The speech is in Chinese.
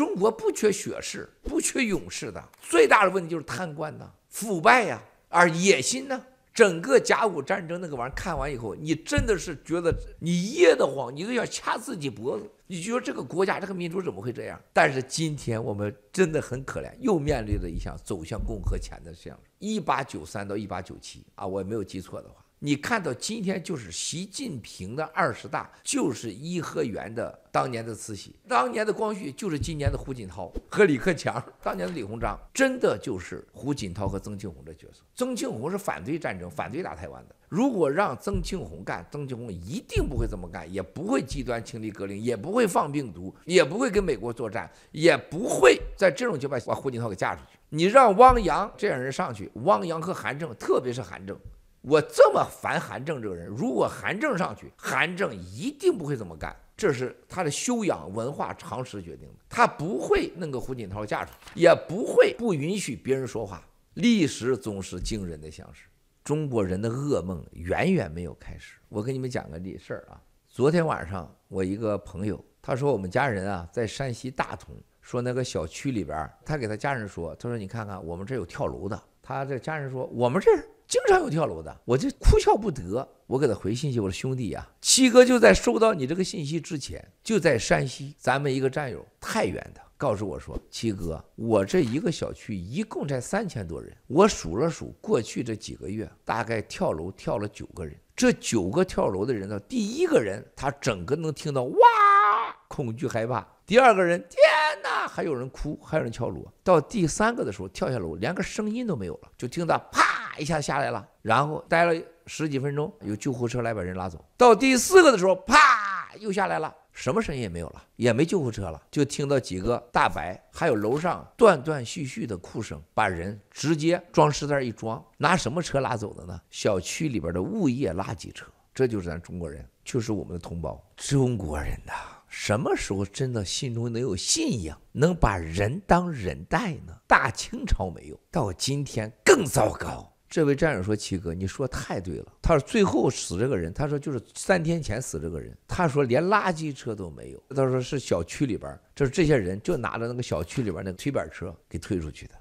中国不缺血士，不缺勇士的，最大的问题就是贪官呐、腐败呀，而野心呢。整个甲午战争那个玩意儿看完以后，你真的是觉得你噎得慌，你都要掐自己脖子。你觉得这个国家、这个民族怎么会这样？但是今天我们真的很可怜，又面对了一项走向共和前的这样，一八九三到一八九七啊，我也没有记错的话。你看到今天就是习近平的二十大，就是颐和园的当年的慈禧，当年的光绪就是今年的胡锦涛和李克强，当年的李鸿章真的就是胡锦涛和曾庆红的角色。曾庆红是反对战争、反对打台湾的。如果让曾庆红干，曾庆红一定不会这么干，也不会极端清理隔离，也不会放病毒，也不会跟美国作战，也不会在这种情况下把胡锦涛给嫁出去。你让汪洋这样人上去，汪洋和韩正，特别是韩正。我这么烦韩正这个人，如果韩正上去，韩正一定不会这么干，这是他的修养、文化常识决定的，他不会弄个胡锦涛架出去，也不会不允许别人说话。历史总是惊人的相似，中国人的噩梦远远没有开始。我给你们讲个事儿啊，昨天晚上我一个朋友，他说我们家人啊在山西大同，说那个小区里边，他给他家人说，他说你看看我们这有跳楼的，他这家人说我们这。经常有跳楼的，我就哭笑不得。我给他回信息，我说：“兄弟呀，七哥就在收到你这个信息之前，就在山西，咱们一个战友，太原的，告诉我说，七哥，我这一个小区一共才三千多人，我数了数，过去这几个月，大概跳楼跳了九个人。这九个跳楼的人呢，第一个人他整个能听到哇，恐惧害怕；第二个人天呐，还有人哭，还有人敲锣。到第三个的时候，跳下楼连个声音都没有了，就听到啪。”一下下来了，然后待了十几分钟，有救护车来把人拉走。到第四个的时候，啪又下来了，什么声音也没有了，也没救护车了，就听到几个大白，还有楼上断断续续的哭声，把人直接装尸袋一装，拿什么车拉走的呢？小区里边的物业垃圾车。这就是咱中国人，就是我们的同胞。中国人呐，什么时候真的心中能有信仰，能把人当人待呢？大清朝没有，到今天更糟糕。这位战友说：“齐哥，你说太对了。”他说：“最后死这个人，他说就是三天前死这个人。”他说：“连垃圾车都没有。”他说：“是小区里边，就是这些人就拿着那个小区里边那推板车给推出去的。”